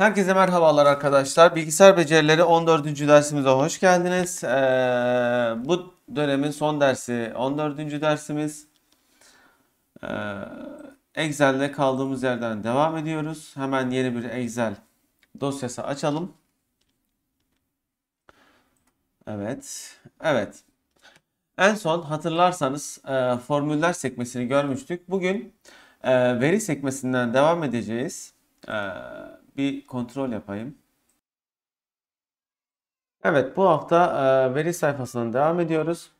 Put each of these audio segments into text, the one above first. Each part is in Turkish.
Herkese merhabalar arkadaşlar. Bilgisayar becerileri 14. dersimize hoş geldiniz. Ee, bu dönemin son dersi 14. dersimiz. Ee, Excel'de kaldığımız yerden devam ediyoruz. Hemen yeni bir Excel dosyası açalım. Evet. Evet. En son hatırlarsanız e, formüller sekmesini görmüştük. Bugün e, veri sekmesinden devam edeceğiz. Evet bir kontrol yapayım. Evet bu hafta e, veri sayfasından devam ediyoruz.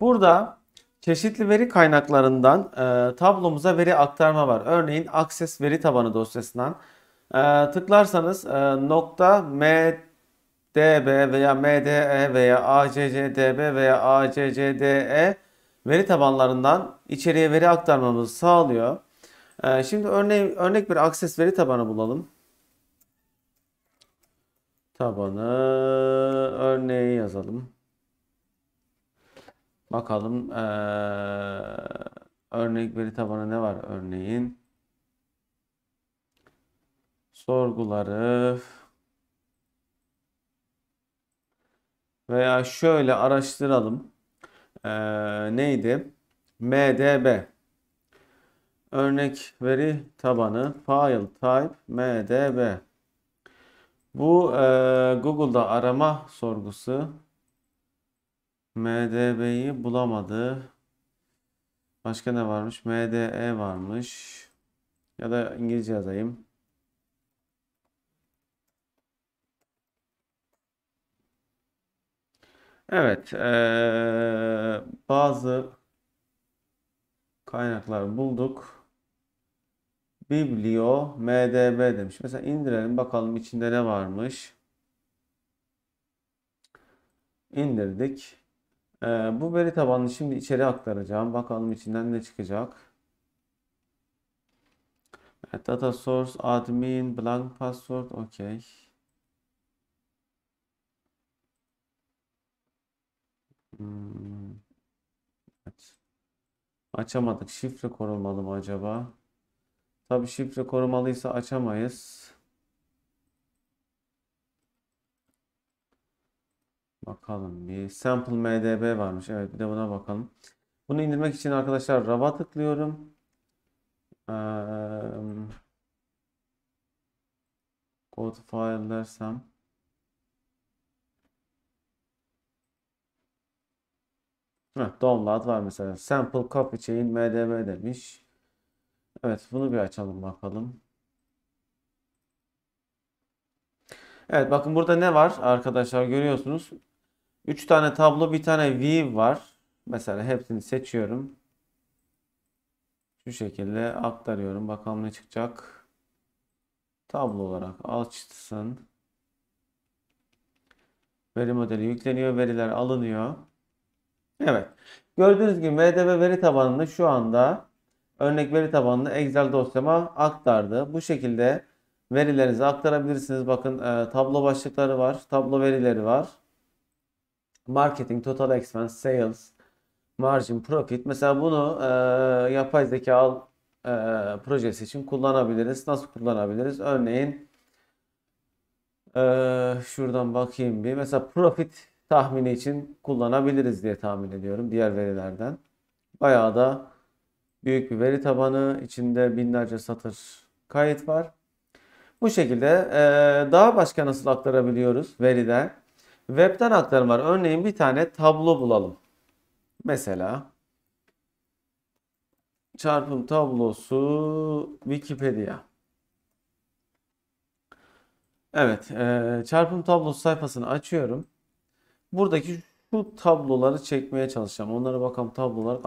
Burada çeşitli veri kaynaklarından e, tablomuza veri aktarma var. Örneğin Access veri tabanı dosyasından e, tıklarsanız nokta mdb veya mde veya accdb veya accde veri tabanlarından içeriye veri aktarmamızı sağlıyor. Şimdi örneğin örnek bir Access veri tabanı bulalım tabanı örneği yazalım. Bakalım ee, örnek veri tabanı ne var örneğin? Sorguları veya şöyle araştıralım. Ee, neydi? MDB örnek veri tabanı file type MDB bu e, Google'da arama sorgusu MDB'yi bulamadı. Başka ne varmış? MDE varmış. Ya da İngilizce yazayım. Evet, ee, bazı kaynaklar bulduk. Biblio MDB demiş. Mesela indirelim bakalım içinde ne varmış. İndirdik. Ee, bu veri tabanını şimdi içeri aktaracağım. Bakalım içinden ne çıkacak. Evet, data source admin blank password okey. Hmm. Evet. Açamadık. Şifre korunmalı mı acaba? Tabi şifre korumalıysa açamayız. Bakalım bir sample mdb varmış. Evet bir de buna bakalım. Bunu indirmek için arkadaşlar rava tıklıyorum. Ee, go to file dersem. Heh, download var mesela. Sample copy chain mdb demiş. Evet bunu bir açalım bakalım. Evet bakın burada ne var arkadaşlar görüyorsunuz. 3 tane tablo bir tane view var. Mesela hepsini seçiyorum. Şu şekilde aktarıyorum. Bakalım ne çıkacak. Tablo olarak açsın. Veri modeli yükleniyor. Veriler alınıyor. Evet. Gördüğünüz gibi MDB veri tabanında şu anda örnek veri tabanını Excel dosyama aktardı. Bu şekilde verilerinizi aktarabilirsiniz. Bakın e, tablo başlıkları var. Tablo verileri var. Marketing, Total Expense, Sales, Margin, Profit. Mesela bunu e, yapay zeka al, e, projesi için kullanabiliriz. Nasıl kullanabiliriz? Örneğin e, şuradan bakayım bir. Mesela Profit tahmini için kullanabiliriz diye tahmin ediyorum diğer verilerden. Bayağı da büyük bir veri tabanı, içinde binlerce satır kayıt var. Bu şekilde e, daha başka nasıl aktarabiliyoruz veriden? Web'den aktarım var. Örneğin bir tane tablo bulalım. Mesela çarpım tablosu Wikipedia. Evet, e, çarpım tablosu sayfasını açıyorum. Buradaki şu tabloları çekmeye çalışacağım. Onlara bakalım tablolar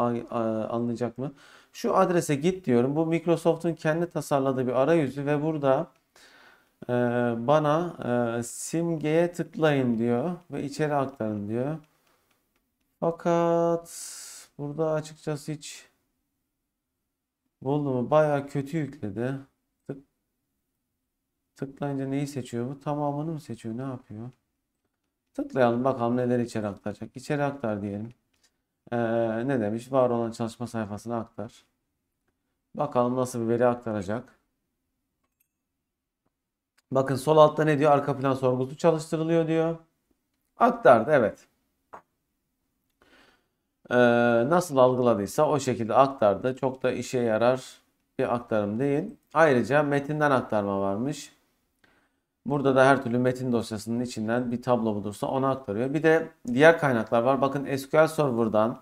anlayacak mı? Şu adrese git diyorum. Bu Microsoft'un kendi tasarladığı bir arayüzü ve burada e, bana e, simgeye tıklayın diyor ve içeri aktarın diyor. Fakat burada açıkçası hiç Buldum mu? Bayağı kötü yükledi. Tık. Tıklayınca neyi seçiyor bu? Tamamını mı seçiyor? Ne yapıyor? Tıklayalım bakalım neler içeri aktaracak. İçeri aktar diyelim. Ee, ne demiş? Var olan çalışma sayfasını aktar. Bakalım nasıl bir veri aktaracak. Bakın sol altta ne diyor? Arka plan sorgusu çalıştırılıyor diyor. Aktardı evet. Ee, nasıl algıladıysa o şekilde aktardı. Çok da işe yarar bir aktarım değil. Ayrıca metinden aktarma varmış. Burada da her türlü metin dosyasının içinden bir tablo bulursa ona aktarıyor. Bir de diğer kaynaklar var. Bakın SQL Server'dan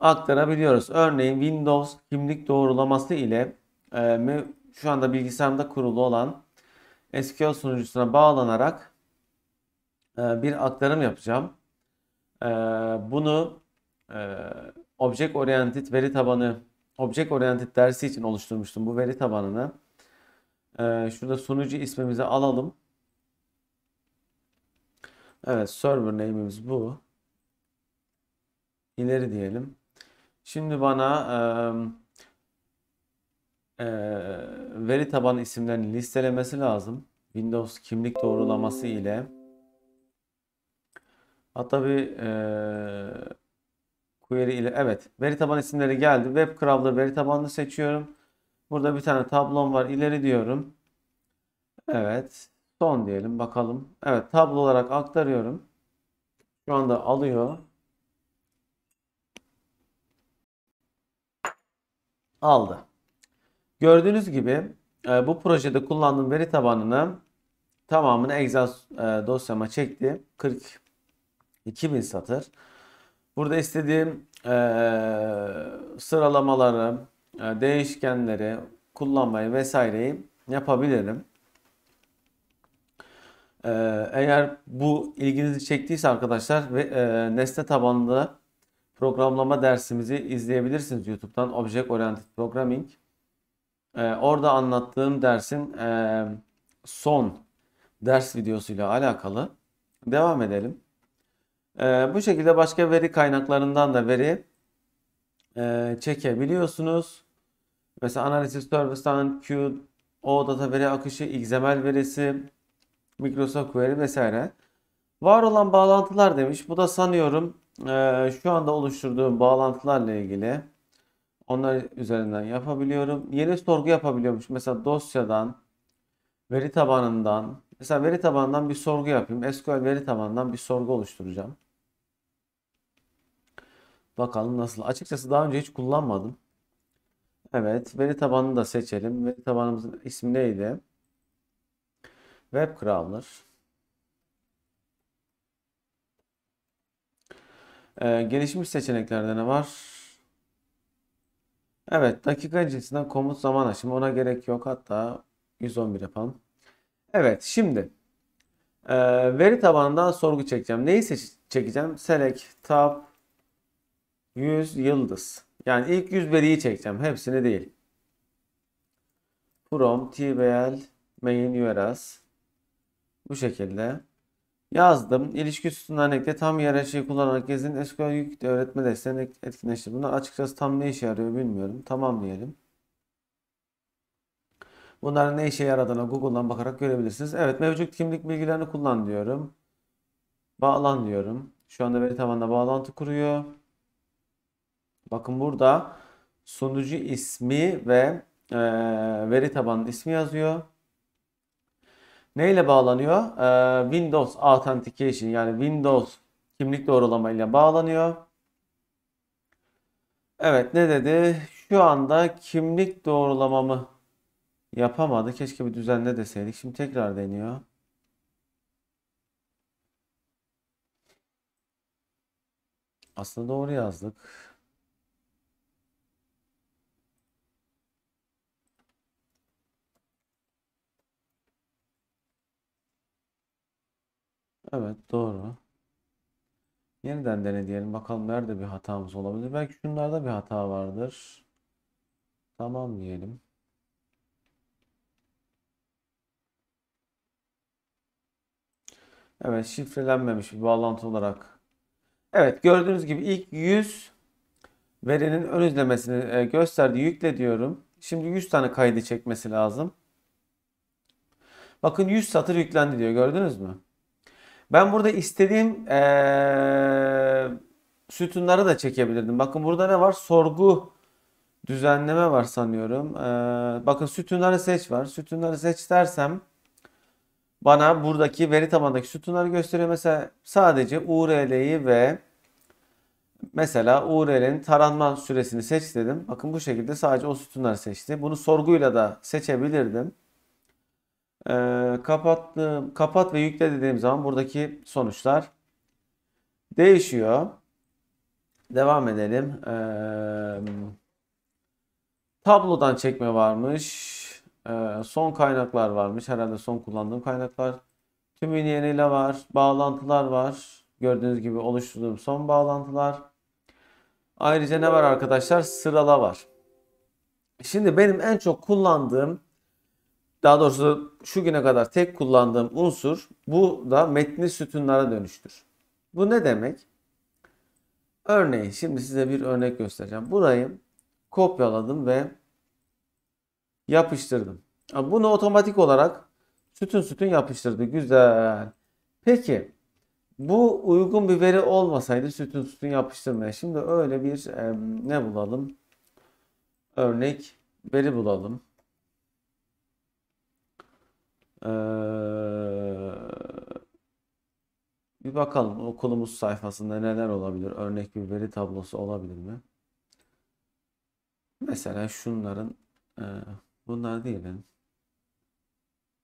aktarabiliyoruz. Örneğin Windows kimlik doğrulaması ile e, şu anda bilgisayarımda kurulu olan SQL sunucusuna bağlanarak e, bir aktarım yapacağım. E, bunu e, Object Oriented veri tabanı Object Oriented dersi için oluşturmuştum bu veri tabanını. Ee, şurada sunucu ismimizi alalım. Evet server name'imiz bu. İleri diyelim. Şimdi bana e, e, veri tabanı isimlerini listelemesi lazım. Windows kimlik doğrulaması ile. Hatta bir e, query ile evet veri tabanı isimleri geldi. Web crawler veri tabanını seçiyorum. Burada bir tane tablom var. İleri diyorum. Evet. Son diyelim bakalım. Evet tablo olarak aktarıyorum. Şu anda alıyor. Aldı. Gördüğünüz gibi e, bu projede kullandığım veri tabanını tamamını Excel e, dosyama çekti. 40 2000 satır. Burada istediğim e, sıralamaları, e, değişkenleri kullanmayı vesaireyi yapabilirim. E, eğer bu ilginizi çektiyse arkadaşlar ve e, nesne tabanlı programlama dersimizi izleyebilirsiniz YouTube'dan Object Oriented Programming. Orada anlattığım dersin son ders videosuyla alakalı devam edelim. Bu şekilde başka veri kaynaklarından da veri çekebiliyorsunuz. Mesela Analysis Service'dan Q, O data veri akışı, XML verisi, Microsoft Query vesaire. Var olan bağlantılar demiş. Bu da sanıyorum e, şu anda oluşturduğum bağlantılarla ilgili. Onlar üzerinden yapabiliyorum. Yeni sorgu yapabiliyormuş. Mesela dosyadan, veri tabanından. Mesela veri tabanından bir sorgu yapayım. SQL veri tabanından bir sorgu oluşturacağım. Bakalım nasıl. Açıkçası daha önce hiç kullanmadım. Evet. Veri tabanını da seçelim. Veri tabanımızın ismi neydi? Web Crawler. Ee, gelişmiş seçeneklerde ne var? Evet. Dakika cinsinden komut zaman aşımı. Ona gerek yok. Hatta 111 yapalım. Evet. Şimdi e, veri tabanından sorgu çekeceğim. Neyi çekeceğim? Select tab 100 yıldız. Yani ilk 100 veriyi çekeceğim. Hepsini değil. From tbl main URLs bu şekilde yazdım. İlişki sütunu örnekte tam hiyerarşiyi kullanarak gezin SQL yük öğretme desteğini etkinleştir. Buna açıkçası tam ne işe yarıyor bilmiyorum. Tamam diyelim. Bunların ne işe yaradığına Google'dan bakarak görebilirsiniz. Evet mevcut kimlik bilgilerini kullan diyorum. Bağlan diyorum. Şu anda veri tabanına bağlantı kuruyor. Bakın burada sunucu ismi ve e, veri tabanının ismi yazıyor. Ne ile bağlanıyor? E, Windows Authentication yani Windows kimlik doğrulama ile bağlanıyor. Evet ne dedi? Şu anda kimlik doğrulamamı yapamadı. Keşke bir düzenle deseydik. Şimdi tekrar deniyor. Aslında doğru yazdık. Evet doğru. Yeniden dene diyelim. Bakalım nerede bir hatamız olabilir. Belki şunlarda bir hata vardır. Tamam diyelim. Evet şifrelenmemiş bir bağlantı olarak. Evet gördüğünüz gibi ilk 100 verinin ön izlemesini e, gösterdi. Yükle diyorum. Şimdi 100 tane kaydı çekmesi lazım. Bakın 100 satır yüklendi diyor. Gördünüz mü? Ben burada istediğim ee, sütunları da çekebilirdim. Bakın burada ne var? Sorgu düzenleme var sanıyorum. Ee, bakın sütunları seç var. Sütunları seç dersem bana buradaki veri tabanındaki sütunları gösteriyor. Mesela sadece URL'yi ve mesela URL'nin taranma süresini seç dedim. Bakın bu şekilde sadece o sütunları seçti. Bunu sorguyla da seçebilirdim. E, ee, kapattığım, kapat ve yükle dediğim zaman buradaki sonuçlar değişiyor. Devam edelim. E, tablodan çekme varmış. E, son kaynaklar varmış. Herhalde son kullandığım kaynaklar. Tüm yeniyle var. Bağlantılar var. Gördüğünüz gibi oluşturduğum son bağlantılar. Ayrıca ne var arkadaşlar? Sırala var. Şimdi benim en çok kullandığım daha doğrusu şu güne kadar tek kullandığım unsur bu da metni sütunlara dönüştür. Bu ne demek? Örneğin şimdi size bir örnek göstereceğim. Burayı kopyaladım ve yapıştırdım. Bunu otomatik olarak sütun sütun yapıştırdı. Güzel. Peki bu uygun bir veri olmasaydı sütun sütun yapıştırmaya. Şimdi öyle bir e, ne bulalım? Örnek veri bulalım. Ee, bir bakalım okulumuz sayfasında neler olabilir? Örnek bir veri tablosu olabilir mi? Mesela şunların e, bunlar diyelim.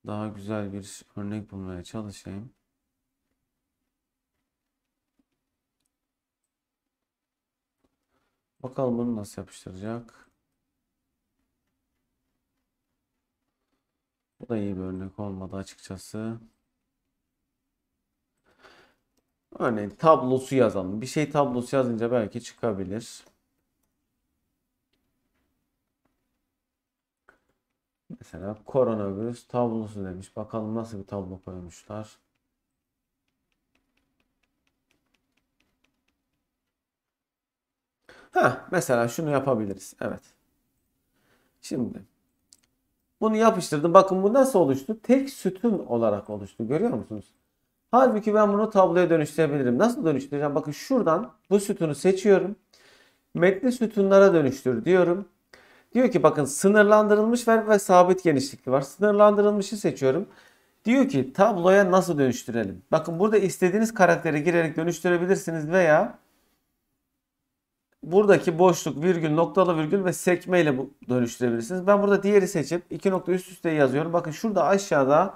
Daha güzel bir örnek bulmaya çalışayım. Bakalım bunu nasıl yapıştıracak. Bu da iyi bir örnek olmadı açıkçası. Örneğin tablosu yazalım. Bir şey tablosu yazınca belki çıkabilir. Mesela koronavirüs tablosu demiş. Bakalım nasıl bir tablo koymuşlar. Ha, mesela şunu yapabiliriz. Evet. Şimdi bunu yapıştırdım. Bakın bu nasıl oluştu? Tek sütun olarak oluştu. Görüyor musunuz? Halbuki ben bunu tabloya dönüştürebilirim. Nasıl dönüştüreceğim? Bakın şuradan bu sütunu seçiyorum. Metni sütunlara dönüştür diyorum. Diyor ki bakın sınırlandırılmış ver ve sabit genişlikli var. Sınırlandırılmışı seçiyorum. Diyor ki tabloya nasıl dönüştürelim? Bakın burada istediğiniz karakteri girerek dönüştürebilirsiniz veya Buradaki boşluk virgül noktalı virgül ve sekme ile dönüştürebilirsiniz. Ben burada diğeri seçip iki nokta üst üste yazıyorum. Bakın şurada aşağıda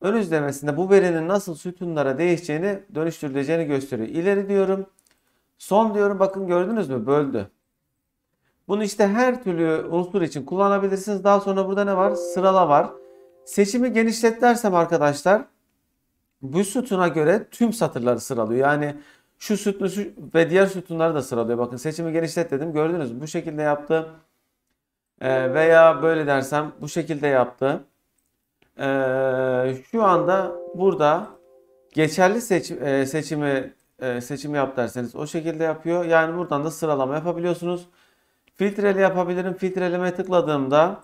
ön izlemesinde bu verinin nasıl sütunlara değişeceğini dönüştürüleceğini gösteriyor. İleri diyorum. Son diyorum bakın gördünüz mü böldü. Bunu işte her türlü unsur için kullanabilirsiniz. Daha sonra burada ne var? Sırala var. Seçimi genişlet dersem arkadaşlar bu sütuna göre tüm satırları sıralıyor. Yani şu sütlü ve diğer sütunları da sıralıyor. Bakın seçimi genişlet dedim. Gördünüz mü? Bu şekilde yaptı. E, veya böyle dersem bu şekilde yaptı. E, şu anda burada geçerli seçim e, seçimi e, seçimi yap derseniz o şekilde yapıyor. Yani buradan da sıralama yapabiliyorsunuz. Filtreli yapabilirim. Filtreleme tıkladığımda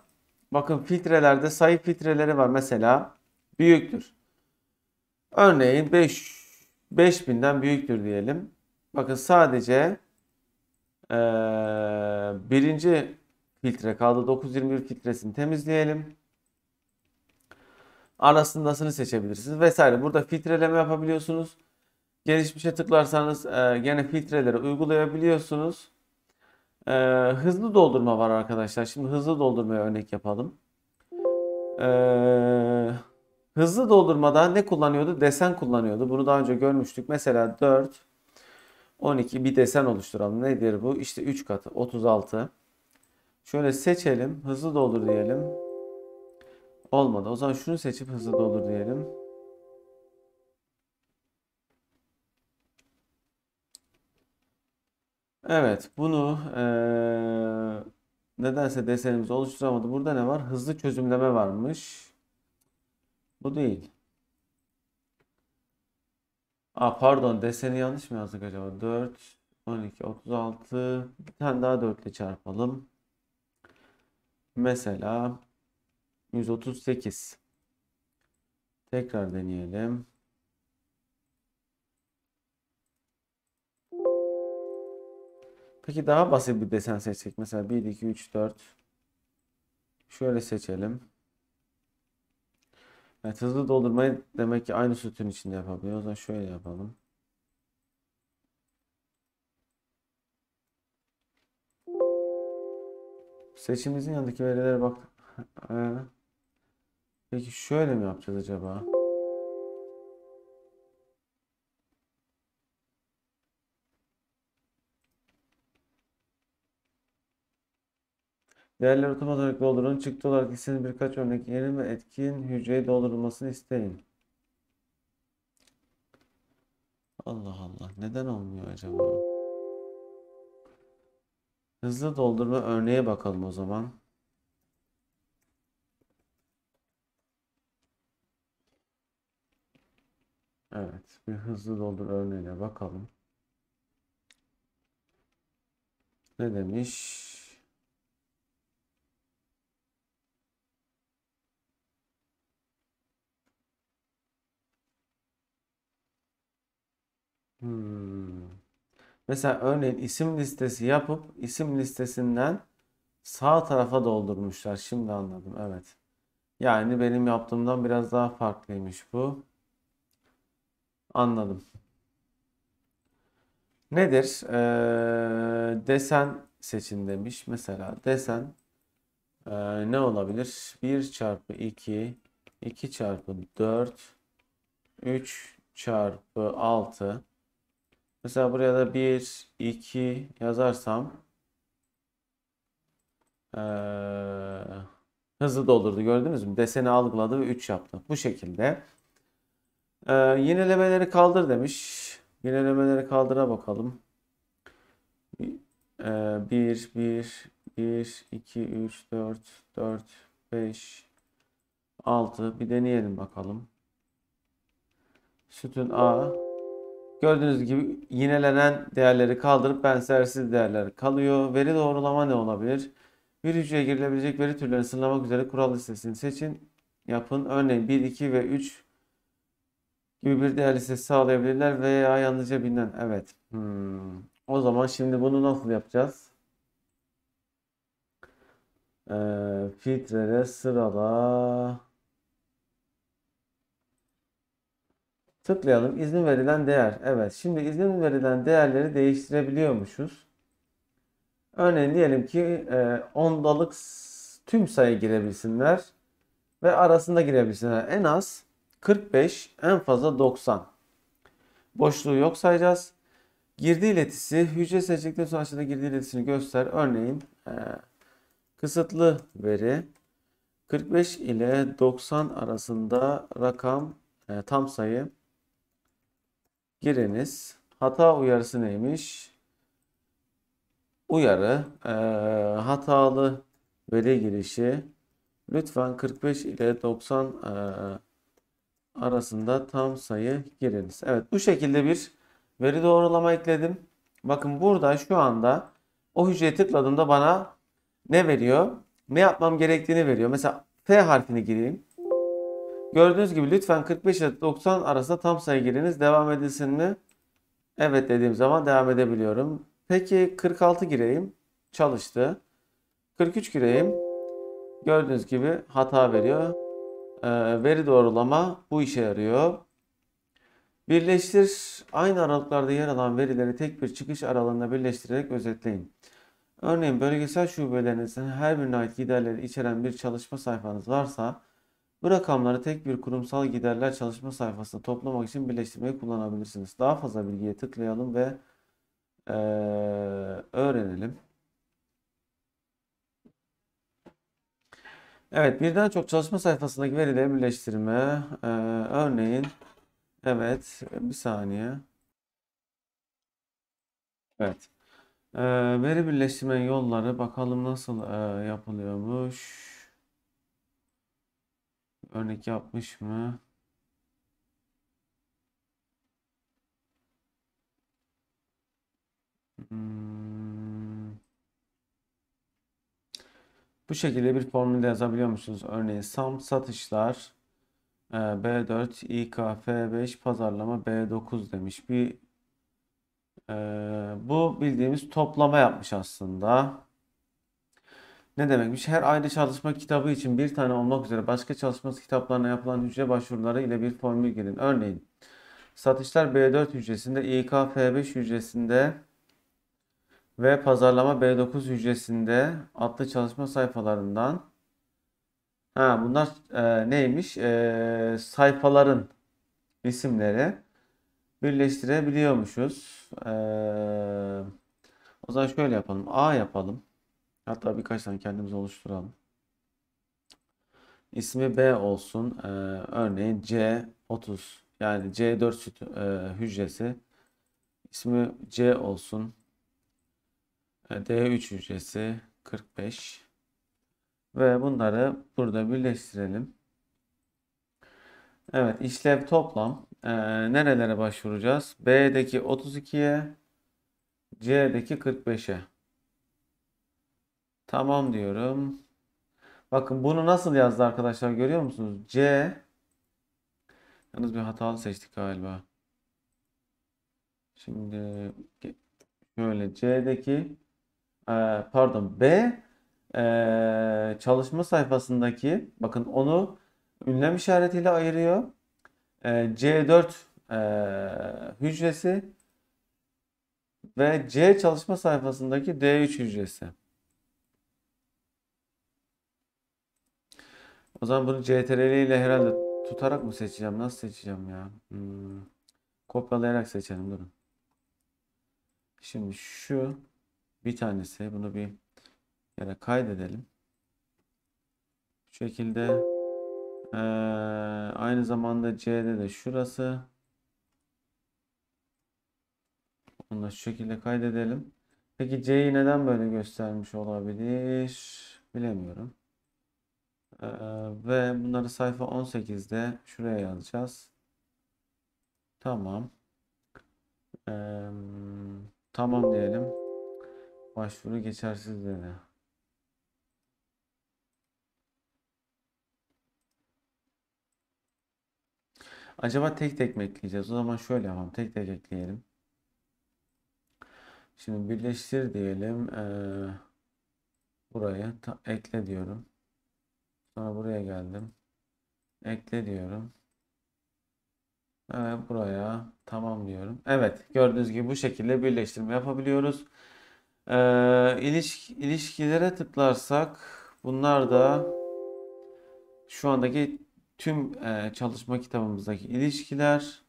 bakın filtrelerde sayı filtreleri var mesela. Büyüktür. Örneğin 5 5000'den büyüktür diyelim. Bakın sadece e, birinci filtre kaldı. 921 filtresini temizleyelim. Arasındasını seçebilirsiniz vesaire. Burada filtreleme yapabiliyorsunuz. Gelişmişe tıklarsanız e, gene filtreleri uygulayabiliyorsunuz. E, hızlı doldurma var arkadaşlar. Şimdi hızlı doldurmaya örnek yapalım. Eee Hızlı doldurmada ne kullanıyordu? Desen kullanıyordu. Bunu daha önce görmüştük. Mesela 4, 12 bir desen oluşturalım. Nedir bu? İşte 3 katı 36. Şöyle seçelim. Hızlı doldur diyelim. Olmadı. O zaman şunu seçip hızlı doldur diyelim. Evet bunu ee, nedense desenimizi oluşturamadı. Burada ne var? Hızlı çözümleme varmış. Bu değil. Aa pardon deseni yanlış mı yazdık acaba? 4, 12, 36. Bir tane daha 4 ile çarpalım. Mesela 138. Tekrar deneyelim. Peki daha basit bir desen seçsek. Mesela 1, 2, 3, 4. Şöyle seçelim. Evet hızlı doldurmayı demek ki aynı sütün içinde yapabiliyoruz. O zaman şöyle yapalım. Seçimimizin yanındaki verilere bak. Ee, peki şöyle mi yapacağız acaba? Değerler otomatik doldurun. Çıktı olarak istediğiniz birkaç örnek yeni ve etkin hücreyi doldurulmasını isteyin. Allah Allah. Neden olmuyor acaba? Hızlı doldurma örneğe bakalım o zaman. Evet. Bir hızlı doldur örneğine bakalım. Ne demiş? Hmm. Mesela örneğin isim listesi yapıp isim listesinden sağ tarafa doldurmuşlar. Şimdi anladım. Evet. Yani benim yaptığımdan biraz daha farklıymış bu. Anladım. Nedir? Ee, desen seçin demiş. Mesela desen e, ne olabilir? 1 çarpı 2, 2 çarpı 4, 3 çarpı 6, Mesela buraya da 1, 2 yazarsam ee, hızlı doldurdu gördünüz mü? Deseni algıladı ve 3 yaptı. Bu şekilde. Ee, yenilemeleri kaldır demiş. Yenilemeleri kaldıra bakalım. 1, 1, 1, 2, 3, 4, 4, 5, 6. Bir deneyelim bakalım. Sütün A. Gördüğünüz gibi yinelenen değerleri kaldırıp benzersiz değerler kalıyor. Veri doğrulama ne olabilir? Bir hücreye girilebilecek veri türlerini sınırlamak üzere kural listesini seçin. Yapın. Örneğin 1, 2 ve 3 gibi bir değer listesi sağlayabilirler veya yalnızca bilinen. Evet. Hmm. O zaman şimdi bunu nasıl yapacağız? Ee, filtrelere sırala Tıklayalım. İzin verilen değer. Evet. Şimdi izin verilen değerleri değiştirebiliyormuşuz. Örneğin diyelim ki e, ondalık tüm sayı girebilsinler ve arasında girebilsinler. En az 45, en fazla 90. Boşluğu yok sayacağız. Girdi iletisi, hücre seçtikten sonra girdi iletisini göster. Örneğin e, kısıtlı veri 45 ile 90 arasında rakam e, tam sayı giriniz. Hata uyarısı neymiş? Uyarı e, hatalı veri girişi lütfen 45 ile 90 e, arasında tam sayı giriniz. Evet bu şekilde bir veri doğrulama ekledim. Bakın burada şu anda o hücreye tıkladığımda bana ne veriyor? Ne yapmam gerektiğini veriyor. Mesela F harfini gireyim. Gördüğünüz gibi lütfen 45 ile 90 arasında tam sayı giriniz. Devam edilsin mi? Evet dediğim zaman devam edebiliyorum. Peki 46 gireyim. Çalıştı. 43 gireyim. Gördüğünüz gibi hata veriyor. Ee, veri doğrulama bu işe yarıyor. Birleştir. Aynı aralıklarda yer alan verileri tek bir çıkış aralığında birleştirerek özetleyin. Örneğin bölgesel şubelerinizin her birine ait giderleri içeren bir çalışma sayfanız varsa bu rakamları tek bir kurumsal giderler çalışma sayfasında toplamak için birleştirmeyi kullanabilirsiniz. Daha fazla bilgiye tıklayalım ve ee, öğrenelim. Evet birden çok çalışma sayfasındaki verileri birleştirme. Ee, örneğin evet bir saniye. Evet. Ee, veri birleştirme yolları bakalım nasıl e, yapılıyormuş örnek yapmış mı? Hmm. Bu şekilde bir formülde yazabiliyor musunuz? Örneğin SAM satışlar e, B4, İKF 5 pazarlama B9 demiş. Bir e, bu bildiğimiz toplama yapmış aslında ne demekmiş? Her ayrı çalışma kitabı için bir tane olmak üzere başka çalışma kitaplarına yapılan hücre başvuruları ile bir formül girin. Örneğin satışlar B4 hücresinde, İK F5 hücresinde ve pazarlama B9 hücresinde adlı çalışma sayfalarından ha bunlar e, neymiş? E, sayfaların isimleri birleştirebiliyormuşuz. E, o zaman şöyle yapalım. A yapalım. Hatta birkaç tane kendimiz oluşturalım. İsmi B olsun. Ee, örneğin C30 yani C4 süt, e, hücresi. İsmi C olsun. E, D3 hücresi 45 ve bunları burada birleştirelim. Evet işlev toplam e, nerelere başvuracağız? B'deki 32'ye C'deki 45'e. Tamam diyorum. Bakın bunu nasıl yazdı arkadaşlar görüyor musunuz? C Yalnız bir hatalı seçtik galiba. Şimdi şöyle C'deki e, pardon B e, çalışma sayfasındaki bakın onu ünlem işaretiyle ayırıyor. E, C4 hücresi ve C çalışma sayfasındaki D3 hücresi. O zaman bunu CTRL ile herhalde tutarak mı seçeceğim? Nasıl seçeceğim ya? Hmm. Kopyalayarak seçelim durun. Şimdi şu bir tanesi bunu bir yere kaydedelim. Bu şekilde ee, aynı zamanda C'de de şurası. Onu da şu şekilde kaydedelim. Peki C'yi neden böyle göstermiş olabilir? Bilemiyorum. Ee, ve bunları sayfa 18'de şuraya yazacağız. Tamam. Ee, tamam diyelim. Başvuru geçersiz dedi. Acaba tek tek mi ekleyeceğiz? O zaman şöyle yapalım. Tek tek ekleyelim. Şimdi birleştir diyelim. Ee, buraya ekle diyorum. Sonra buraya geldim. Ekle diyorum. Evet, buraya tamam diyorum. Evet gördüğünüz gibi bu şekilde birleştirme yapabiliyoruz. Ee, iliş, ilişkilere tıklarsak bunlar da şu andaki tüm e, çalışma kitabımızdaki ilişkiler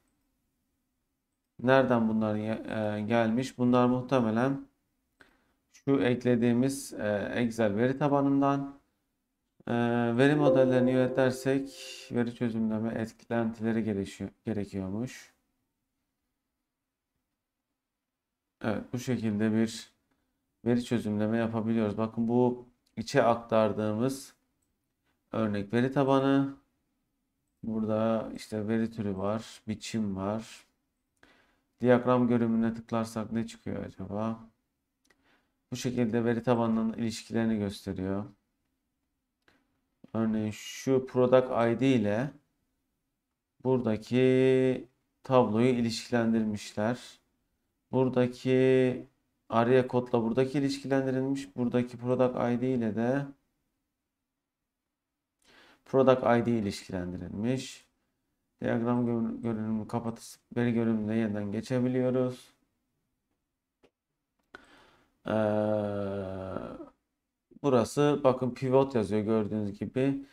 nereden bunlar e, gelmiş? Bunlar muhtemelen şu eklediğimiz e, Excel veri tabanından ee, veri modellerini yönetersek veri çözümleme etkilentileri gelişiyor, gerekiyormuş. Evet bu şekilde bir veri çözümleme yapabiliyoruz. Bakın bu içe aktardığımız örnek veri tabanı. Burada işte veri türü var, biçim var. Diyagram görünümüne tıklarsak ne çıkıyor acaba? Bu şekilde veri tabanının ilişkilerini gösteriyor. Örneğin şu product ID ile buradaki tabloyu ilişkilendirmişler. Buradaki araya kodla buradaki ilişkilendirilmiş. Buradaki product ID ile de product ID ilişkilendirilmiş. Diyagram görünümü kapatıp veri görünümüne yeniden geçebiliyoruz. Ee, Burası bakın pivot yazıyor gördüğünüz gibi.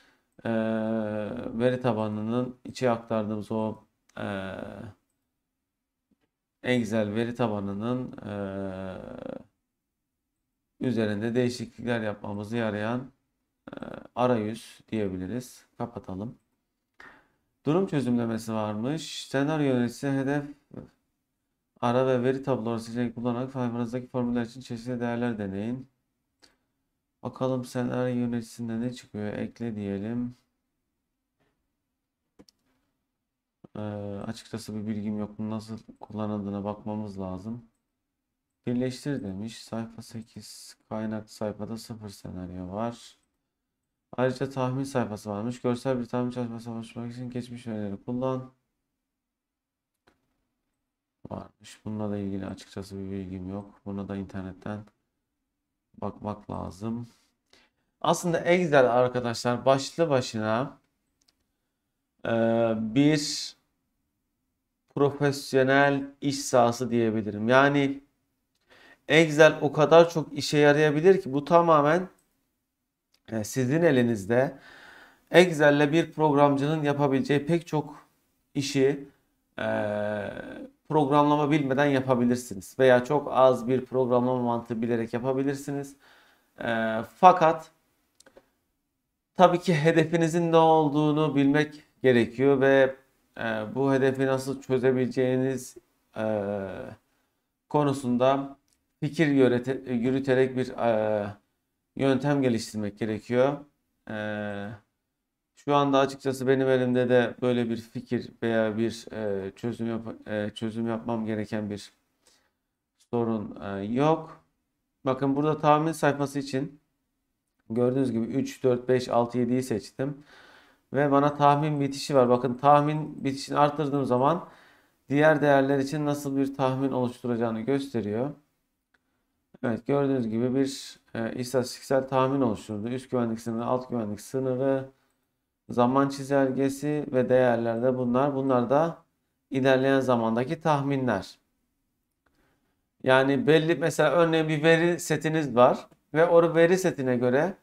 E, veri tabanının içe aktardığımız o e, güzel veri tabanının e, üzerinde değişiklikler yapmamızı yarayan e, arayüz diyebiliriz. Kapatalım. Durum çözümlemesi varmış. Senaryo yönetici hedef ara ve veri tabloları seçeneği kullanarak sayfanızdaki formüller için çeşitli değerler deneyin. Bakalım senaryo yöneticisinde ne çıkıyor? Ekle diyelim. Ee, açıkçası bir bilgim yok. Nasıl kullanıldığına bakmamız lazım. Birleştir demiş. Sayfa 8 kaynak sayfada 0 senaryo var. Ayrıca tahmin sayfası varmış. Görsel bir tahmin çalışması oluşturmak için geçmiş önerileri kullan. Varmış. Bununla da ilgili açıkçası bir bilgim yok. Buna da internetten bakmak lazım. Aslında Excel arkadaşlar başlı başına e, bir profesyonel iş sahası diyebilirim. Yani Excel o kadar çok işe yarayabilir ki bu tamamen e, sizin elinizde. Excel'le bir programcının yapabileceği pek çok işi e, programlama bilmeden yapabilirsiniz. Veya çok az bir programlama mantığı bilerek yapabilirsiniz. E, fakat tabii ki hedefinizin ne olduğunu bilmek gerekiyor ve e, bu hedefi nasıl çözebileceğiniz e, konusunda fikir yürüterek bir e, yöntem geliştirmek gerekiyor. E, şu anda açıkçası benim elimde de böyle bir fikir veya bir e, çözüm yap e, çözüm yapmam gereken bir sorun e, yok. Bakın burada tahmin sayfası için gördüğünüz gibi 3, 4, 5, 6, 7'yi seçtim. Ve bana tahmin bitişi var. Bakın tahmin bitişini arttırdığım zaman diğer değerler için nasıl bir tahmin oluşturacağını gösteriyor. Evet gördüğünüz gibi bir istatistiksel tahmin oluşturdu. Üst güvenlik sınırı, alt güvenlik sınırı, zaman çizelgesi ve değerlerde bunlar. Bunlar da ilerleyen zamandaki tahminler. Yani belli mesela örneğin bir veri setiniz var ve o veri setine göre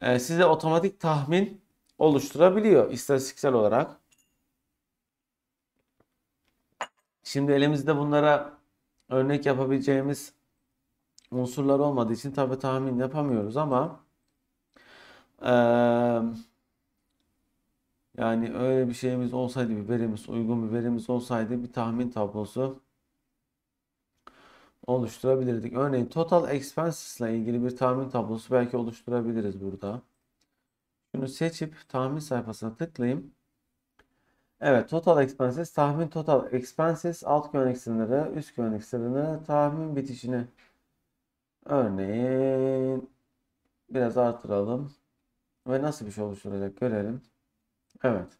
e, size otomatik tahmin oluşturabiliyor istatistiksel olarak. Şimdi elimizde bunlara örnek yapabileceğimiz unsurlar olmadığı için tabi tahmin yapamıyoruz ama eee yani öyle bir şeyimiz olsaydı biberimiz uygun biberimiz olsaydı bir tahmin tablosu oluşturabilirdik. Örneğin total expenses ile ilgili bir tahmin tablosu belki oluşturabiliriz burada. Şunu seçip tahmin sayfasına tıklayayım. Evet total expenses tahmin total expenses alt güvenlik sınırı üst güvenlik sınırı tahmin bitişini örneğin biraz artıralım ve nasıl bir şey oluşturacak görelim. Evet.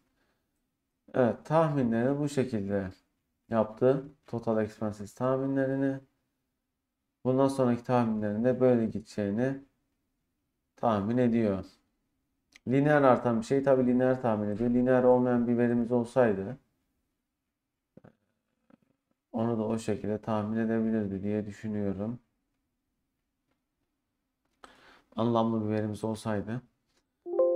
Evet tahminleri bu şekilde yaptı. Total expenses tahminlerini. Bundan sonraki tahminlerinde böyle gideceğini tahmin ediyor. Lineer artan bir şey tabi lineer tahmin ediyor. Lineer olmayan bir verimiz olsaydı onu da o şekilde tahmin edebilirdi diye düşünüyorum. Anlamlı bir verimiz olsaydı.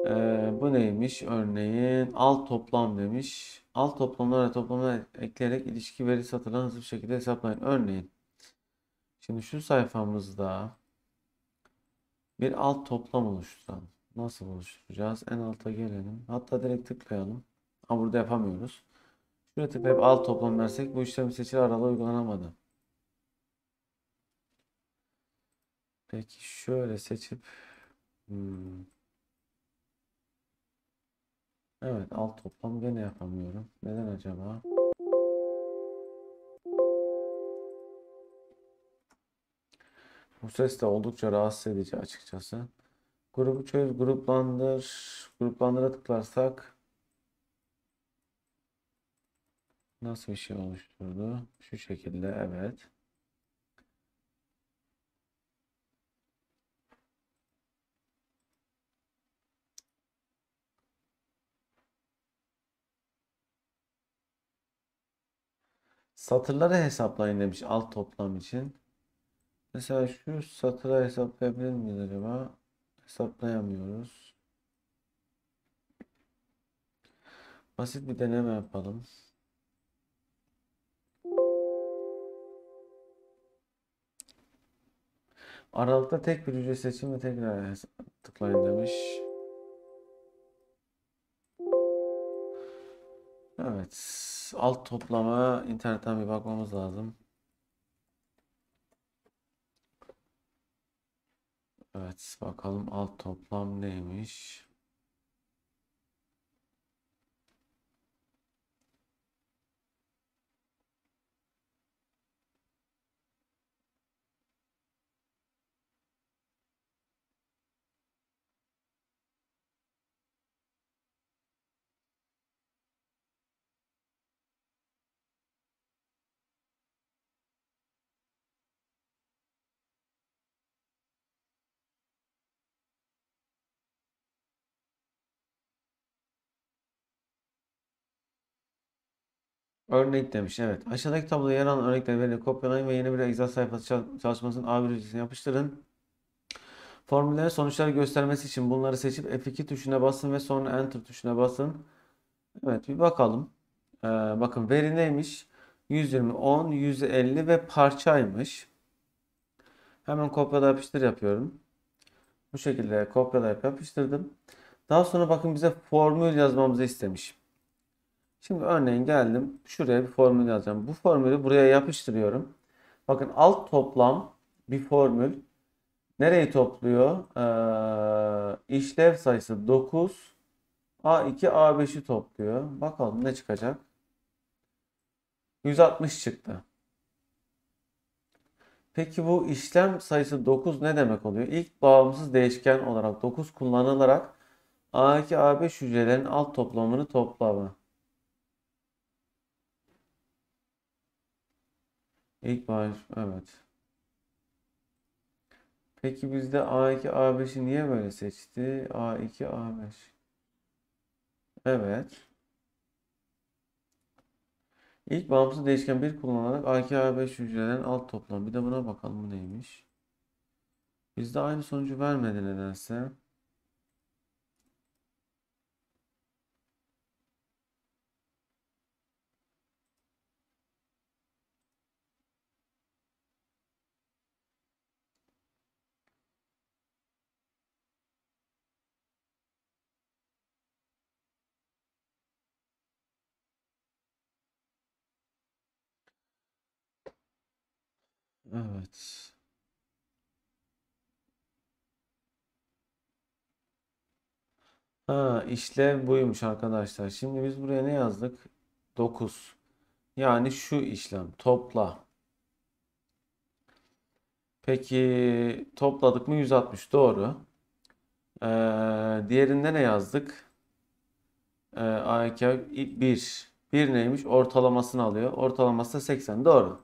Ee, bu neymiş? Örneğin alt toplam demiş. Alt toplamlara toplamlara ekleyerek ilişki veri satırına hızlı bir şekilde hesaplayın. Örneğin şimdi şu sayfamızda bir alt toplam oluşturalım. Nasıl oluşturacağız? En alta gelelim. Hatta direkt tıklayalım. Ama burada yapamıyoruz. Şuraya tıklayıp alt toplam versek bu işlem seçili aralığı uygulanamadı. Peki şöyle seçip hmm. Evet alt toplam gene yapamıyorum. Neden acaba? Bu ses de oldukça rahatsız edici açıkçası. Grubu çöz, gruplandır. Gruplandıra tıklarsak nasıl bir şey oluşturdu? Şu şekilde evet. Satırları hesaplayın demiş alt toplam için. Mesela şu satıra hesaplayabilir miyiz acaba? Hesaplayamıyoruz. Basit bir deneme yapalım. Aralıkta tek bir hücre seçin ve tekrar tıklayın demiş. Evet alt toplama internetten bir bakmamız lazım. Evet bakalım alt toplam neymiş? Örnek demiş. Evet. Aşağıdaki tabloda yer alan örnekler verilip kopyalayın ve yeni bir Excel sayfası çalışmasının A1 hücresine yapıştırın. Formüllerin sonuçları göstermesi için bunları seçip F2 tuşuna basın ve sonra Enter tuşuna basın. Evet bir bakalım. Ee, bakın veri neymiş? 120, 10, 150 ve parçaymış. Hemen kopyala yapıştır yapıyorum. Bu şekilde kopyalayıp yapıştırdım. Daha sonra bakın bize formül yazmamızı istemiş. Şimdi örneğin geldim. Şuraya bir formül yazacağım. Bu formülü buraya yapıştırıyorum. Bakın alt toplam bir formül. Nereyi topluyor? Ee, işlev sayısı 9. A2, A5'i topluyor. Bakalım ne çıkacak? 160 çıktı. Peki bu işlem sayısı 9 ne demek oluyor? İlk bağımsız değişken olarak 9 kullanılarak A2, A5 hücrelerin alt toplamını toplamı. İlk İlkbahar evet. Peki bizde A2 A5'i niye böyle seçti? A2 A5. Evet. İlk bağımsız değişken bir kullanarak A2 A5 hücrelerin alt toplamı. Bir de buna bakalım bu neymiş. Bizde aynı sonucu vermedi nedense. Ha, işlev buymuş arkadaşlar. Şimdi biz buraya ne yazdık? 9. Yani şu işlem topla. Peki topladık mı 160 doğru. Ee, diğerinde ne yazdık? Ee, AQ 1. 1 neymiş? Ortalamasını alıyor. Ortalaması da 80 doğru.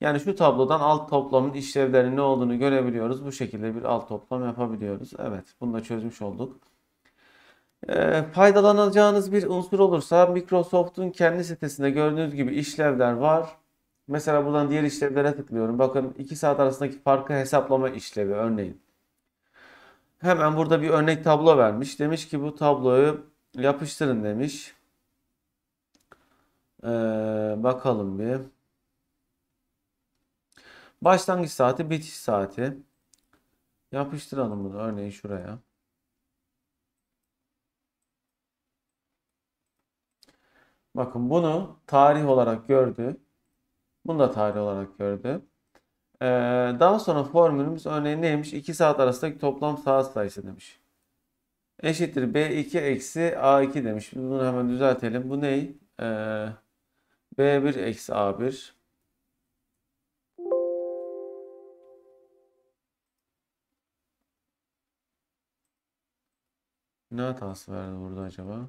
Yani şu tablodan alt toplamın işlevlerinin ne olduğunu görebiliyoruz. Bu şekilde bir alt toplam yapabiliyoruz. Evet bunu da çözmüş olduk. Ee, faydalanacağınız bir unsur olursa Microsoft'un kendi sitesinde gördüğünüz gibi işlevler var. Mesela buradan diğer işlevlere tıklıyorum. Bakın iki saat arasındaki farkı hesaplama işlevi örneğin. Hemen burada bir örnek tablo vermiş. Demiş ki bu tabloyu yapıştırın demiş. Ee, bakalım bir. Başlangıç saati, bitiş saati. Yapıştıralım bunu örneğin şuraya. Bakın bunu tarih olarak gördü. Bunu da tarih olarak gördü. Ee, daha sonra formülümüz örneğin neymiş? 2 saat arasındaki toplam saat sayısı demiş. Eşittir B2 eksi A2 demiş. bunu hemen düzeltelim. Bu ney? Ee, B1 eksi A1. Ne hatası verdi burada acaba?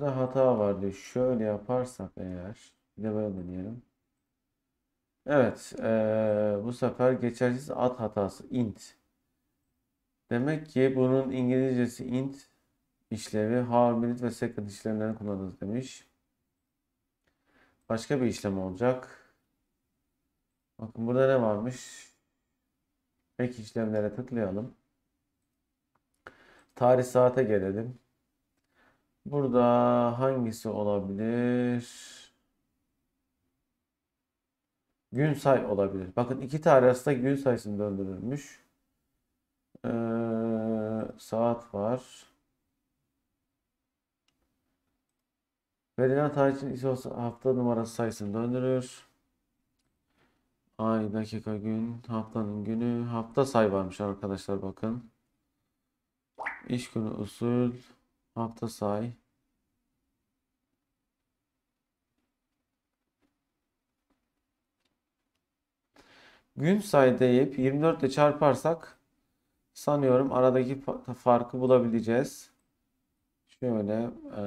yaptığımızda hata var diyor. Şöyle yaparsak eğer bir de böyle deneyelim. Evet ee, bu sefer geçersiz at hatası int. Demek ki bunun İngilizcesi int işlevi how, minute ve second işlemlerini kullanırız demiş. Başka bir işlem olacak. Bakın burada ne varmış? Ek işlemlere tıklayalım. Tarih saate gelelim. Burada hangisi olabilir? Gün say olabilir. Bakın iki tarih arasında gün sayısını döndürülmüş. Ee, saat var. Verilen tarih için ISO hafta numarası sayısını döndürür. Ay, dakika, gün, haftanın günü, hafta say varmış arkadaşlar bakın. İş günü usul. Aktasay. Gün saydayıp 24 ile çarparsak sanıyorum aradaki farkı bulabileceğiz. Şöyle e,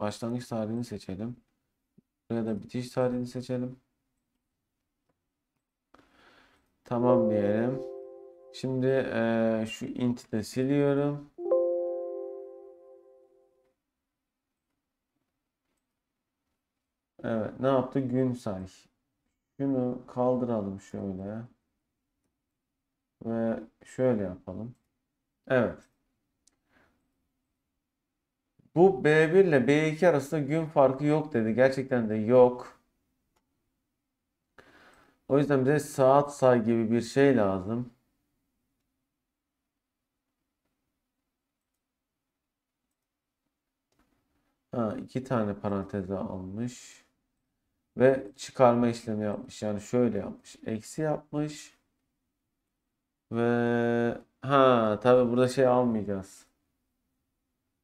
başlangıç tarihini seçelim. Buraya da bitiş tarihini seçelim. Tamam diyelim. Şimdi e, şu int'i de siliyorum. Evet ne yaptı? Gün say. Şunu kaldıralım şöyle. Ve şöyle yapalım. Evet. Bu B1 ile B2 arasında gün farkı yok dedi. Gerçekten de yok. O yüzden bize saat say gibi bir şey lazım. Ha, iki tane parantez almış ve çıkarma işlemi yapmış. Yani şöyle yapmış. Eksi yapmış. Ve ha tabi burada şey almayacağız.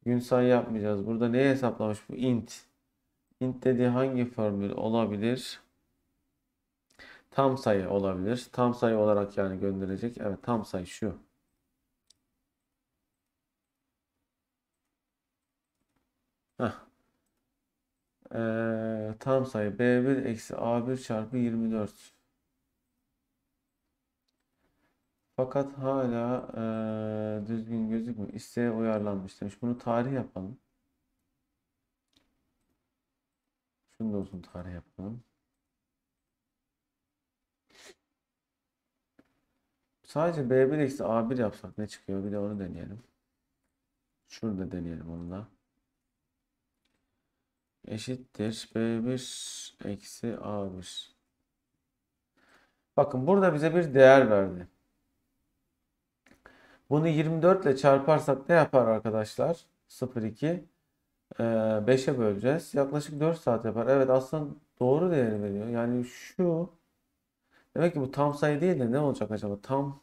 Gün sayı yapmayacağız. Burada ne hesaplamış bu int. Int dediği hangi formül olabilir? Tam sayı olabilir. Tam sayı olarak yani gönderecek. Evet tam sayı şu. Heh. Ee, tam sayı B1 eksi A1 çarpı 24. Fakat hala e, düzgün gözükmüyor. İsteğe uyarlanmış demiş. Bunu tarih yapalım. Şunu da olsun tarih yapalım. Sadece B1 eksi A1 yapsak ne çıkıyor? Bir de onu deneyelim. Şurada deneyelim onu da eşittir B1 eksi A1. Bakın burada bize bir değer verdi. Bunu 24 ile çarparsak ne yapar arkadaşlar? 0,2 5'e ee, böleceğiz. Yaklaşık 4 saat yapar. Evet aslında doğru değeri veriyor. Yani şu demek ki bu tam sayı değil de ne olacak acaba? Tam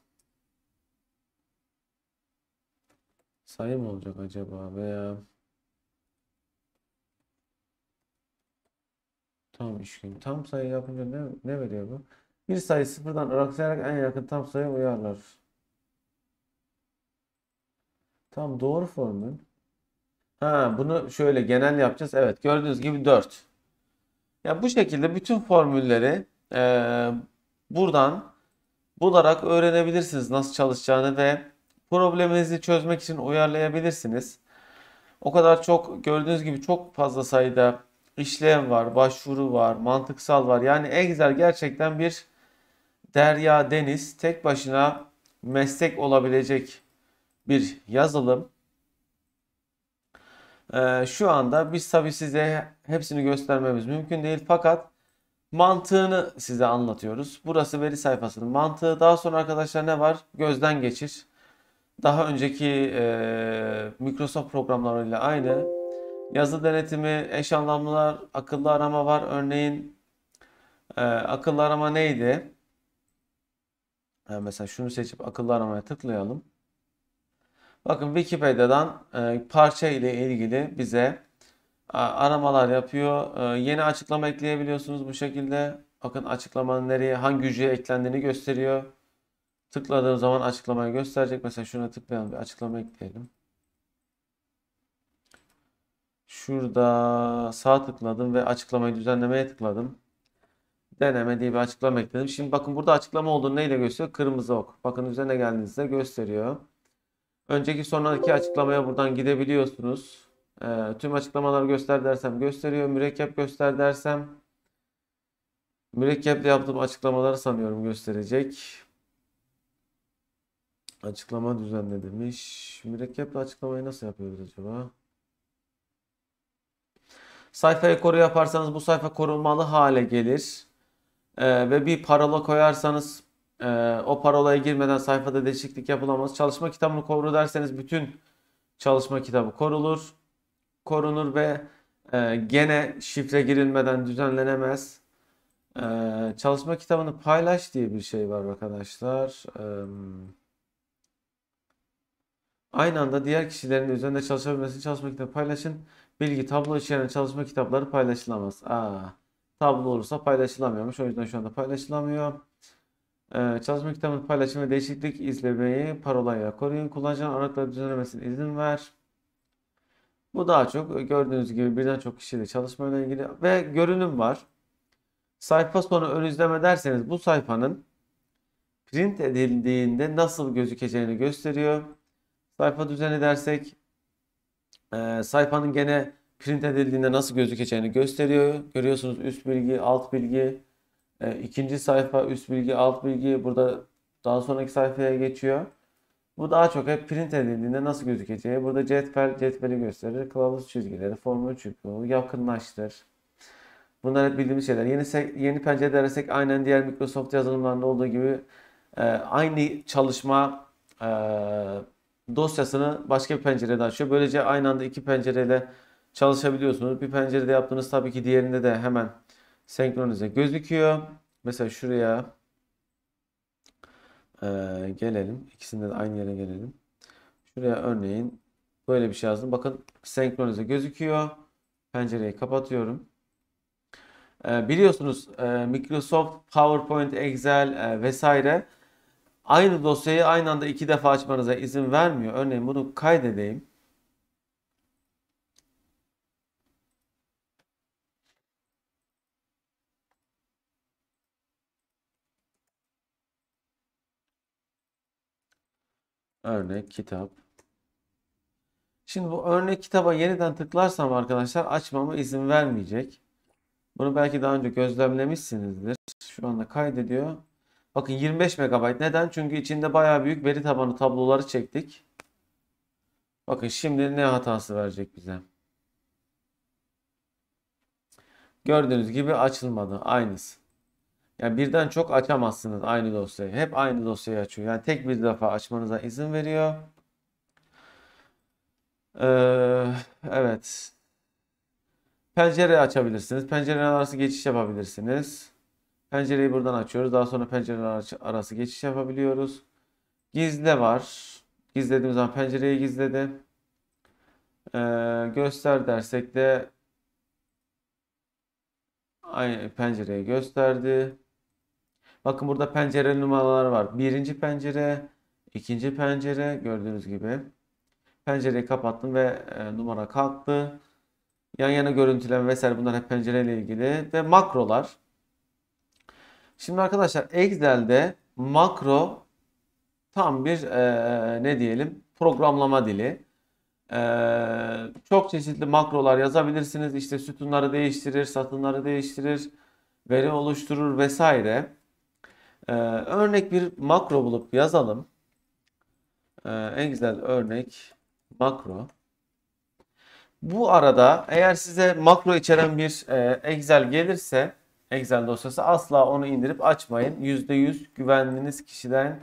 sayı mı olacak acaba? Veya Tam iş gün. Tam sayı yapınca ne, ne veriyor bu? Bir sayı sıfırdan oraksayarak en yakın tam sayı uyarlar. Tam doğru formül. Ha bunu şöyle genel yapacağız. Evet gördüğünüz gibi 4. Ya bu şekilde bütün formülleri e, buradan bularak öğrenebilirsiniz nasıl çalışacağını ve probleminizi çözmek için uyarlayabilirsiniz. O kadar çok gördüğünüz gibi çok fazla sayıda işlev var, başvuru var, mantıksal var. Yani Excel gerçekten bir derya deniz tek başına meslek olabilecek bir yazılım. Ee, şu anda biz tabi size hepsini göstermemiz mümkün değil fakat mantığını size anlatıyoruz. Burası veri sayfasının mantığı. Daha sonra arkadaşlar ne var? Gözden geçir. Daha önceki e, Microsoft programlarıyla aynı Yazı denetimi, eş anlamlılar, akıllı arama var. Örneğin e, akıllı arama neydi? E, mesela şunu seçip akıllı aramaya tıklayalım. Bakın Wikipedia'dan e, parça ile ilgili bize e, aramalar yapıyor. E, yeni açıklama ekleyebiliyorsunuz bu şekilde. Bakın açıklamanın nereye, hangi hücreye eklendiğini gösteriyor. Tıkladığım zaman açıklamayı gösterecek. Mesela şuna tıklayalım bir açıklama ekleyelim. Şurada sağ tıkladım ve açıklamayı düzenlemeye tıkladım. Deneme diye bir açıklama ekledim. Şimdi bakın burada açıklama olduğunu neyle gösteriyor? Kırmızı ok. Bakın üzerine geldiğinizde gösteriyor. Önceki sonraki açıklamaya buradan gidebiliyorsunuz. E, tüm açıklamaları göster dersem gösteriyor. Mürekkep göster dersem mürekkeple yaptığım açıklamaları sanıyorum gösterecek. Açıklama düzenle demiş. Mürekkeple açıklamayı nasıl yapıyoruz acaba? Sayfayı koru yaparsanız bu sayfa korunmalı hale gelir. Ee, ve bir parola koyarsanız e, o parolaya girmeden sayfada değişiklik yapılamaz. Çalışma kitabını koru derseniz bütün çalışma kitabı korulur. Korunur ve e, gene şifre girilmeden düzenlenemez. E, çalışma kitabını paylaş diye bir şey var arkadaşlar. E, aynı anda diğer kişilerin üzerinde çalışabilmesi çalışma kitabı paylaşın. Bilgi tablo içeren çalışma kitapları paylaşılamaz. Aa, tablo olursa paylaşılamıyormuş. O yüzden şu anda paylaşılamıyor. Ee, çalışma kitabını paylaşım ve değişiklik izlemeyi parolayla koruyun. Kullanıcının aralıkları düzenlemesine izin ver. Bu daha çok e, gördüğünüz gibi birden çok kişiyle çalışmayla ilgili ve görünüm var. Sayfa sonu ön izleme derseniz bu sayfanın print edildiğinde nasıl gözükeceğini gösteriyor. Sayfa düzeni dersek e, sayfanın gene print edildiğinde nasıl gözükeceğini gösteriyor. Görüyorsunuz üst bilgi, alt bilgi, e, ikinci sayfa, üst bilgi, alt bilgi burada daha sonraki sayfaya geçiyor. Bu daha çok hep print edildiğinde nasıl gözükeceği. Burada cetvel, cetveli gösterir. Kılavuz çizgileri, formül çubuğu, yakınlaştır. Bunlar hep bildiğimiz şeyler. Yeni, yeni pencere dersek aynen diğer Microsoft yazılımlarında olduğu gibi e, aynı çalışma e, dosyasını başka bir pencerede açıyor. Böylece aynı anda iki pencereyle çalışabiliyorsunuz. Bir pencerede yaptığınız tabii ki diğerinde de hemen senkronize gözüküyor. Mesela şuraya e, gelelim. İkisinde de aynı yere gelelim. Şuraya örneğin böyle bir şey yazdım. Bakın senkronize gözüküyor. Pencereyi kapatıyorum. E, biliyorsunuz e, Microsoft, PowerPoint, Excel e, vesaire aynı dosyayı aynı anda iki defa açmanıza izin vermiyor. Örneğin bunu kaydedeyim. Örnek kitap. Şimdi bu örnek kitaba yeniden tıklarsam arkadaşlar açmama izin vermeyecek. Bunu belki daha önce gözlemlemişsinizdir. Şu anda kaydediyor. Bakın 25 MB. Neden? Çünkü içinde bayağı büyük veri tabanı tabloları çektik. Bakın şimdi ne hatası verecek bize? Gördüğünüz gibi açılmadı. Aynısı. Yani birden çok açamazsınız aynı dosyayı. Hep aynı dosyayı açıyor. Yani tek bir defa açmanıza izin veriyor. Ee, evet. Pencere açabilirsiniz. Pencere arası geçiş yapabilirsiniz. Pencereyi buradan açıyoruz. Daha sonra pencereler arası geçiş yapabiliyoruz. Gizle var. Gizlediğimiz zaman pencereyi gizledi. Ee, göster dersek de aynı pencereyi gösterdi. Bakın burada pencere numaraları var. Birinci pencere, ikinci pencere gördüğünüz gibi. Pencereyi kapattım ve e, numara kalktı. Yan yana görüntülen vesaire bunlar hep pencereyle ilgili. Ve makrolar. Şimdi arkadaşlar Excel'de makro tam bir e, ne diyelim programlama dili. E, çok çeşitli makrolar yazabilirsiniz. İşte sütunları değiştirir, satınları değiştirir, veri oluşturur vesaire. E, örnek bir makro bulup yazalım. E, en güzel örnek makro. Bu arada eğer size makro içeren bir e, Excel gelirse Excel dosyası. Asla onu indirip açmayın. %100 güvendiğiniz kişiden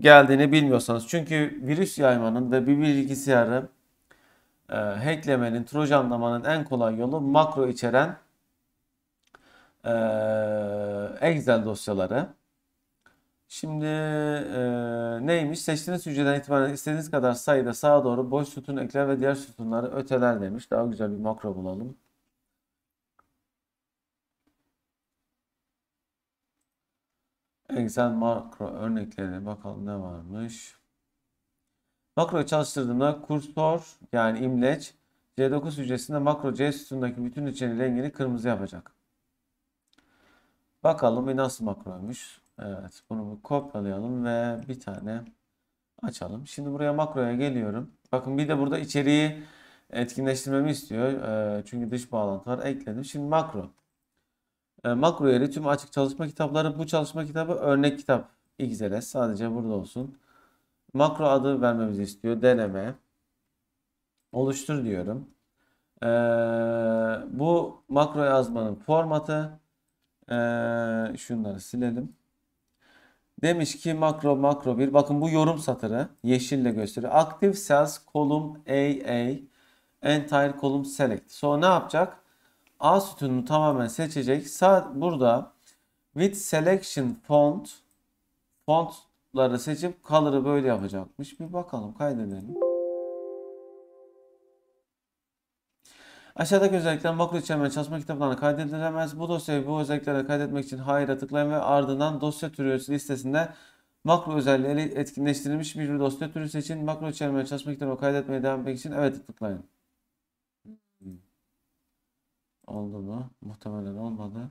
geldiğini bilmiyorsanız. Çünkü virüs yaymanın ve bir bilgisayarı e, hacklemenin, trojanlamanın en kolay yolu makro içeren e, Excel dosyaları. Şimdi e, neymiş? Seçtiğiniz hücreden itibaren istediğiniz kadar sayıda sağa doğru boş sütun ekler ve diğer sütunları öteler demiş. Daha güzel bir makro bulalım. Excel makro örneklerine bakalım ne varmış. Makro çalıştırdığımda kursor yani imleç C9 hücresinde makro C sütundaki bütün içeri rengini kırmızı yapacak. Bakalım bir nasıl makroymuş. Evet bunu kopyalayalım ve bir tane açalım. Şimdi buraya makroya geliyorum. Bakın bir de burada içeriği etkinleştirmemi istiyor. Ee, çünkü dış bağlantılar ekledim. Şimdi makro. E, makro yeri tüm açık çalışma kitapları. Bu çalışma kitabı örnek kitap. XLS sadece burada olsun. Makro adı vermemizi istiyor. Deneme. Oluştur diyorum. Ee, bu makro yazmanın formatı. Ee, şunları silelim. Demiş ki makro makro bir. Bakın bu yorum satırı yeşille gösteriyor. Active cells column AA entire column select. Sonra ne yapacak? A sütununu tamamen seçecek. Sağ burada with selection font fontları seçip color'ı böyle yapacakmış. Bir bakalım kaydedelim. Aşağıdaki özellikten makro içermen çalışma kitaplarına kaydedilemez. Bu dosyayı bu özelliklere kaydetmek için hayır'a tıklayın ve ardından dosya türü listesinde makro özelliği etkinleştirilmiş bir dosya türü seçin. Makro içermen çalışma kitabını kaydetmeye devam etmek için evet tıklayın. Oldu mu? Muhtemelen olmadı.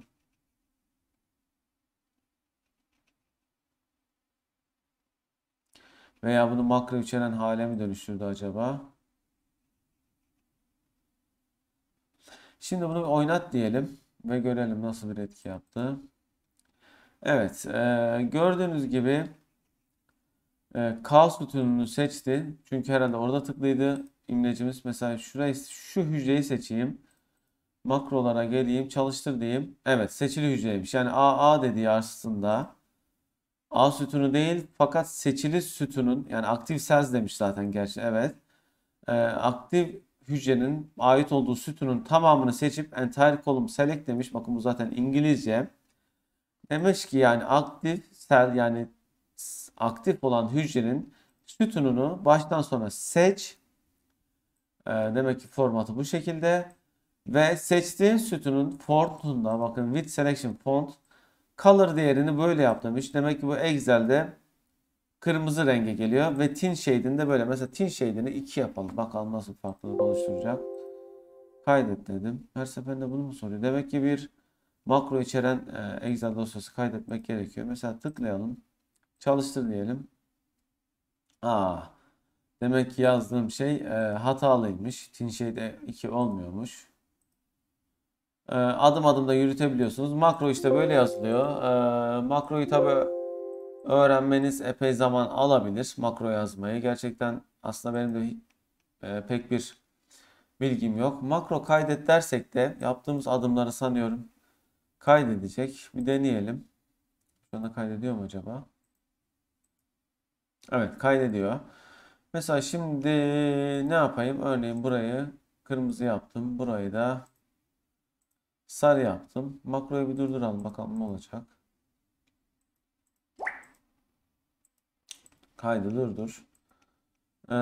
Veya bunu makro içeren hale mi dönüştürdü acaba? Şimdi bunu oynat diyelim ve görelim nasıl bir etki yaptı. Evet, e, gördüğünüz gibi e, kaos butonunu seçti. Çünkü herhalde orada tıklıydı imlecimiz. Mesela şurayı, şu hücreyi seçeyim makrolara geleyim çalıştır diyeyim. Evet seçili hücreymiş. Yani AA dediği aslında A sütunu değil fakat seçili sütunun yani aktif sels demiş zaten gerçi evet. Ee, aktif hücrenin ait olduğu sütunun tamamını seçip entire column select demiş. Bakın bu zaten İngilizce. Demiş ki yani aktif sel yani aktif olan hücrenin sütununu baştan sona seç. Ee, demek ki formatı bu şekilde. Ve seçtiğin sütunun fontunda bakın with selection font color değerini böyle yaptım. İşte Demek ki bu Excel'de kırmızı renge geliyor ve tin shade'inde böyle mesela tin shade'ini 2 yapalım. Bakalım nasıl farklılık oluşturacak. Kaydet dedim. Her seferinde bunu mu soruyor? Demek ki bir makro içeren e, Excel dosyası kaydetmek gerekiyor. Mesela tıklayalım. Çalıştır diyelim. Aa, demek ki yazdığım şey e, hatalıymış. Tin şeyde 2 e olmuyormuş. Ee, adım adım da yürütebiliyorsunuz. Makro işte böyle yazılıyor. Ee, makroyu tabi öğrenmeniz epey zaman alabilir. Makro yazmayı. Gerçekten aslında benim de e, pek bir bilgim yok. Makro kaydet dersek de yaptığımız adımları sanıyorum kaydedecek. Bir deneyelim. Şu anda kaydediyor mu acaba? Evet kaydediyor. Mesela şimdi ne yapayım? Örneğin burayı kırmızı yaptım. Burayı da Sarı yaptım. Makroyu bir durduralım bakalım ne olacak. Kaydı durdur. Ee,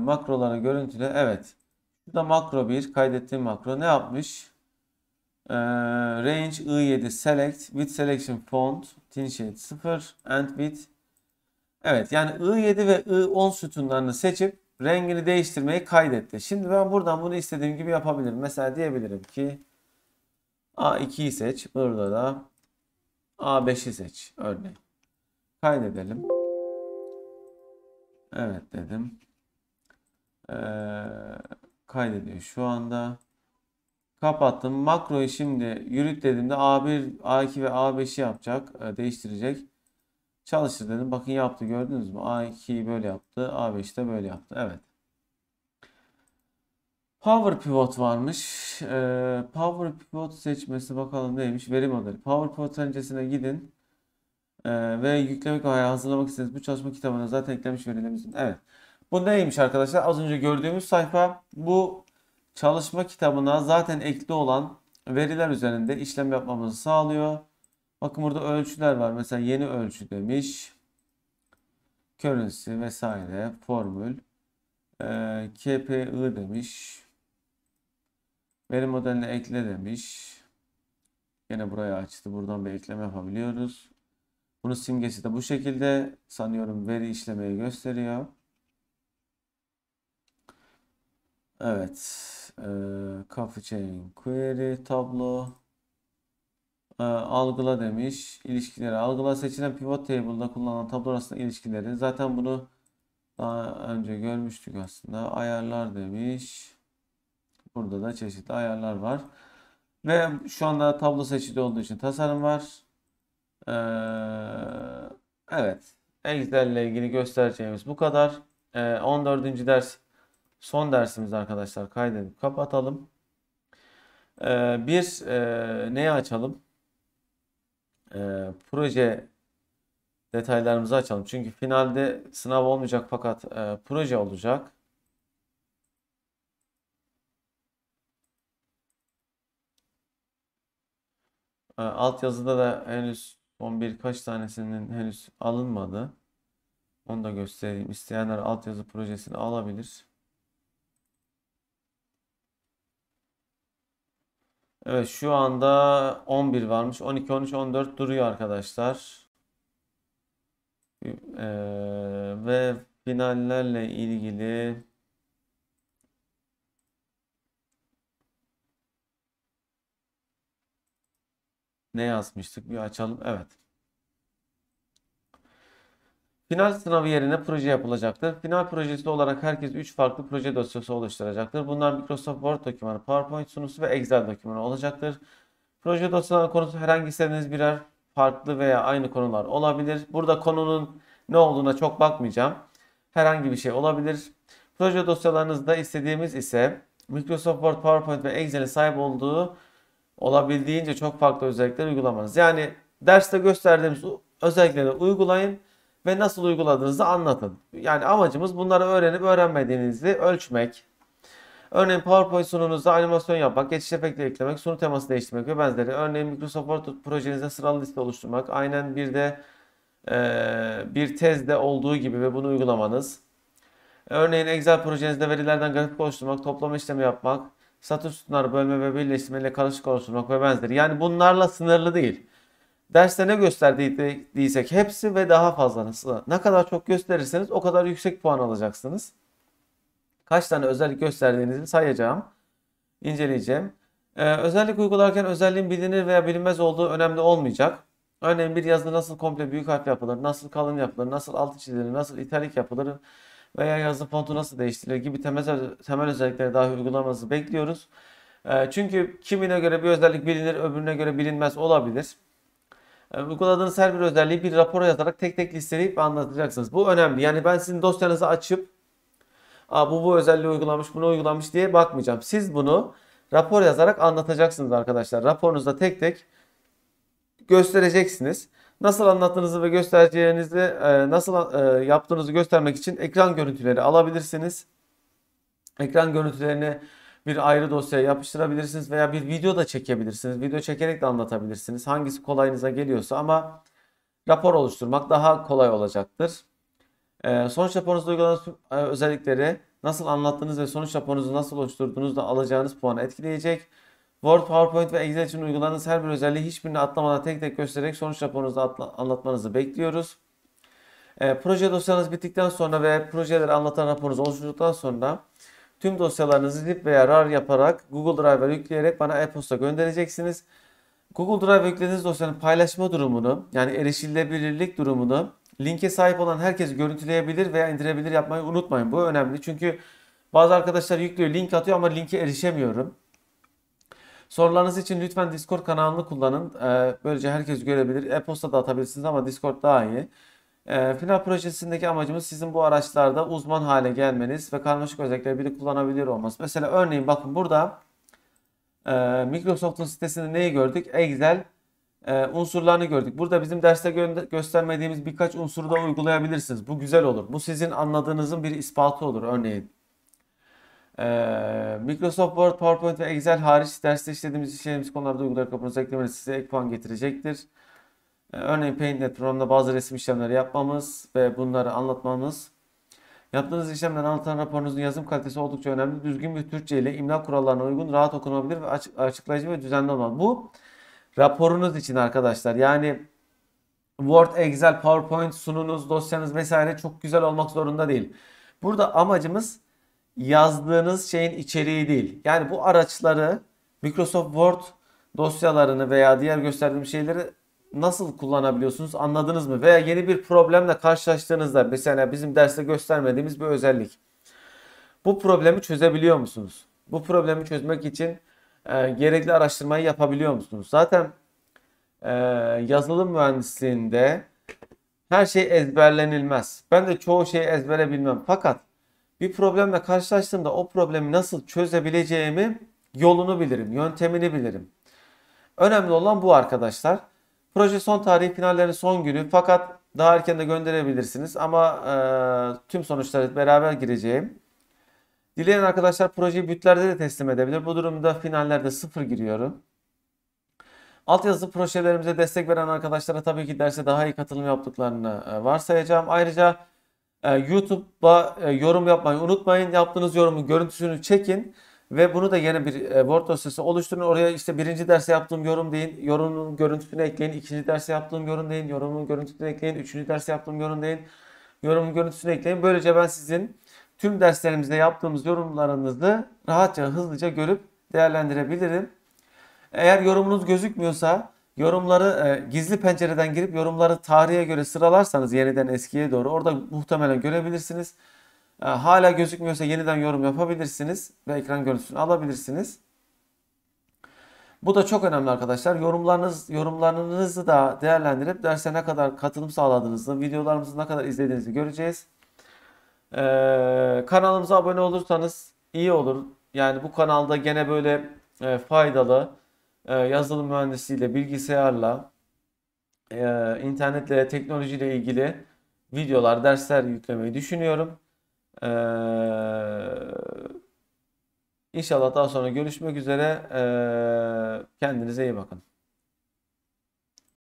makroları görüntüle. Evet. Bu da makro 1 kaydettiğim makro ne yapmış? Ee, range i7 select with selection font tin shade 0 and with Evet yani i7 ve i10 sütunlarını seçip rengini değiştirmeyi kaydetti. Şimdi ben buradan bunu istediğim gibi yapabilirim. Mesela diyebilirim ki A2'yi seç. Burada da A5'i seç. Örneğin. Kaydedelim. Evet dedim. Ee, kaydediyor şu anda. Kapattım. Makroyu şimdi yürüt dediğimde A1, A2 ve A5'i yapacak. Ee, değiştirecek. Çalışır dedim. Bakın yaptı gördünüz mü? A2'yi böyle yaptı. A5'i de böyle yaptı. Evet. Power Pivot varmış. Ee, Power Pivot seçmesi bakalım neymiş? Veri modeli. Power Pivot öncesine gidin. Ee, ve yüklemek ve hazırlamak istediğiniz bu çalışma kitabına zaten eklemiş verilerimizin. Evet. Bu neymiş arkadaşlar? Az önce gördüğümüz sayfa bu çalışma kitabına zaten ekli olan veriler üzerinde işlem yapmamızı sağlıyor. Bakın burada ölçüler var. Mesela yeni ölçü demiş. Currency vesaire formül. Ee, KPI demiş. Veri modeline ekle demiş. Yine buraya açtı. Buradan bir ekleme yapabiliyoruz. Bunun simgesi de bu şekilde. Sanıyorum veri işlemeyi gösteriyor. Evet. E, Coffee Chain Query tablo. E, algıla demiş. İlişkileri algıla. Seçilen pivot table'da kullanılan tablo arasında ilişkileri. Zaten bunu daha önce görmüştük aslında. Ayarlar demiş. Burada da çeşitli ayarlar var. Ve şu anda tablo seçili olduğu için tasarım var. Ee, evet. Excel ile ilgili göstereceğimiz bu kadar. Ee, 14. ders son dersimiz arkadaşlar. Kaydedip kapatalım. Ee, bir e, neyi açalım? Ee, proje detaylarımızı açalım. Çünkü finalde sınav olmayacak fakat e, proje olacak. Ee, altyazıda da henüz 11 kaç tanesinin henüz alınmadı. Onu da göstereyim. İsteyenler altyazı projesini alabilir. Evet şu anda 11 varmış. 12, 13, 14 duruyor arkadaşlar. Ee, ve finallerle ilgili ne yazmıştık? Bir açalım. Evet. Final sınavı yerine proje yapılacaktır. Final projesi olarak herkes 3 farklı proje dosyası oluşturacaktır. Bunlar Microsoft Word dokümanı, PowerPoint sunusu ve Excel dokümanı olacaktır. Proje dosyaları konusu herhangi istediğiniz birer farklı veya aynı konular olabilir. Burada konunun ne olduğuna çok bakmayacağım. Herhangi bir şey olabilir. Proje dosyalarınızda istediğimiz ise Microsoft Word, PowerPoint ve Excel'e sahip olduğu olabildiğince çok farklı özellikler uygulamanız. Yani derste gösterdiğimiz özellikleri uygulayın ve nasıl uyguladığınızı anlatın. Yani amacımız bunları öğrenip öğrenmediğinizi ölçmek. Örneğin PowerPoint sunumunuzda animasyon yapmak, geçiş efekti eklemek, sunu teması değiştirmek ve benzeri. Örneğin Microsoft Word projenizde sıralı liste oluşturmak. Aynen bir de e, bir tezde olduğu gibi ve bunu uygulamanız. Örneğin Excel projenizde verilerden grafik oluşturmak, toplama işlemi yapmak, statü sütunları bölme ve birleştirmeyle karışık oluşturmak ve benzeri. Yani bunlarla sınırlı değil. Derste ne gösterdiysek hepsi ve daha fazlası. Ne kadar çok gösterirseniz o kadar yüksek puan alacaksınız. Kaç tane özellik gösterdiğinizi sayacağım. inceleyeceğim. Ee, özellik uygularken özelliğin bilinir veya bilinmez olduğu önemli olmayacak. Örneğin bir yazıda nasıl komple büyük harf yapılır, nasıl kalın yapılır, nasıl alt çizilir, nasıl italik yapılır, veya yazı fontu nasıl değiştirilir gibi temel, temel özellikleri dahi uygulamanızı bekliyoruz. Ee, çünkü kimine göre bir özellik bilinir, öbürüne göre bilinmez olabilir. Ee, uyguladığınız her bir özelliği bir rapora yazarak tek tek listeleyip anlatacaksınız. Bu önemli. Yani ben sizin dosyanızı açıp Aa, bu bu özelliği uygulamış, bunu uygulamış diye bakmayacağım. Siz bunu rapor yazarak anlatacaksınız arkadaşlar. Raporunuzda tek tek göstereceksiniz nasıl anlattığınızı ve göstereceğinizi e, nasıl e, yaptığınızı göstermek için ekran görüntüleri alabilirsiniz. Ekran görüntülerini bir ayrı dosyaya yapıştırabilirsiniz veya bir video da çekebilirsiniz. Video çekerek de anlatabilirsiniz. Hangisi kolayınıza geliyorsa ama rapor oluşturmak daha kolay olacaktır. E, sonuç raporunuzda uygulanan özellikleri nasıl anlattığınız ve sonuç raporunuzu nasıl oluşturduğunuzda alacağınız puanı etkileyecek. Word, PowerPoint ve Excel için uyguladığınız her bir özelliği hiçbirini atlamadan tek tek göstererek sonuç raporunuzu anlatmanızı bekliyoruz. E, proje dosyanız bittikten sonra ve projeleri anlatan raporunuz oluşturduktan sonra tüm dosyalarınızı zip veya RAR yaparak Google Drive'a yükleyerek bana e-posta göndereceksiniz. Google Drive'a yüklediğiniz dosyanın paylaşma durumunu yani erişilebilirlik durumunu linke sahip olan herkes görüntüleyebilir veya indirebilir yapmayı unutmayın. Bu önemli çünkü bazı arkadaşlar yüklüyor link atıyor ama linke erişemiyorum. Sorularınız için lütfen Discord kanalını kullanın. Ee, böylece herkes görebilir. E-posta da atabilirsiniz ama Discord daha iyi. Ee, final projesindeki amacımız sizin bu araçlarda uzman hale gelmeniz ve karmaşık özellikleri biri kullanabilir olması. Mesela örneğin bakın burada e, Microsoft'un sitesinde neyi gördük? Excel e, unsurlarını gördük. Burada bizim derste göstermediğimiz birkaç unsuru da uygulayabilirsiniz. Bu güzel olur. Bu sizin anladığınızın bir ispatı olur örneğin. Ee, Microsoft Word, PowerPoint ve Excel hariç derste işlediğimiz işlediğimiz konularda uygulamaları kapınızı eklemeniz size ek puan getirecektir. Ee, örneğin PaintNet programında bazı resim işlemleri yapmamız ve bunları anlatmamız. Yaptığınız işlemden anlatan raporunuzun yazım kalitesi oldukça önemli. Düzgün bir Türkçe ile imla kurallarına uygun rahat okunabilir ve açıklayıcı ve düzenli olmalı. Bu raporunuz için arkadaşlar. Yani Word, Excel, PowerPoint sununuz, dosyanız vesaire çok güzel olmak zorunda değil. Burada amacımız yazdığınız şeyin içeriği değil. Yani bu araçları Microsoft Word dosyalarını veya diğer gösterdiğim şeyleri nasıl kullanabiliyorsunuz anladınız mı? Veya yeni bir problemle karşılaştığınızda mesela bizim derste göstermediğimiz bir özellik. Bu problemi çözebiliyor musunuz? Bu problemi çözmek için e, gerekli araştırmayı yapabiliyor musunuz? Zaten e, yazılım mühendisliğinde her şey ezberlenilmez. Ben de çoğu şeyi ezbere bilmem. Fakat bir problemle karşılaştığımda o problemi nasıl çözebileceğimi yolunu bilirim, yöntemini bilirim. Önemli olan bu arkadaşlar. Proje son tarihi finallerin son günü fakat daha erken de gönderebilirsiniz ama e, tüm sonuçları beraber gireceğim. Dileyen arkadaşlar projeyi bütlerde de teslim edebilir. Bu durumda finallerde sıfır giriyorum. Altyazı projelerimize destek veren arkadaşlara tabii ki derse daha iyi katılım yaptıklarını e, varsayacağım. Ayrıca ee, YouTube'a e, yorum yapmayı unutmayın. Yaptığınız yorumun görüntüsünü çekin ve bunu da yeni bir e, Word dosyası oluşturun. Oraya işte birinci derse yaptığım yorum deyin, yorumun görüntüsünü ekleyin. İkinci derse yaptığım yorum deyin, yorumun görüntüsünü ekleyin. Üçüncü derse yaptığım yorum deyin, yorumun görüntüsünü ekleyin. Böylece ben sizin tüm derslerimizde yaptığımız yorumlarınızı rahatça, hızlıca görüp değerlendirebilirim. Eğer yorumunuz gözükmüyorsa Yorumları e, gizli pencereden girip yorumları tarihe göre sıralarsanız yeniden eskiye doğru orada muhtemelen görebilirsiniz. E, hala gözükmüyorsa yeniden yorum yapabilirsiniz ve ekran görüntüsünü alabilirsiniz. Bu da çok önemli arkadaşlar. Yorumlarınız, yorumlarınızı da değerlendirip derse ne kadar katılım sağladığınızı, videolarımızı ne kadar izlediğinizi göreceğiz. Ee, kanalımıza abone olursanız iyi olur. Yani bu kanalda gene böyle e, faydalı, ee, e, yazılım mühendisliğiyle, bilgisayarla, internetle, teknolojiyle ilgili videolar, dersler yüklemeyi düşünüyorum. Ee, inşallah daha sonra görüşmek üzere. Ee, kendinize iyi bakın.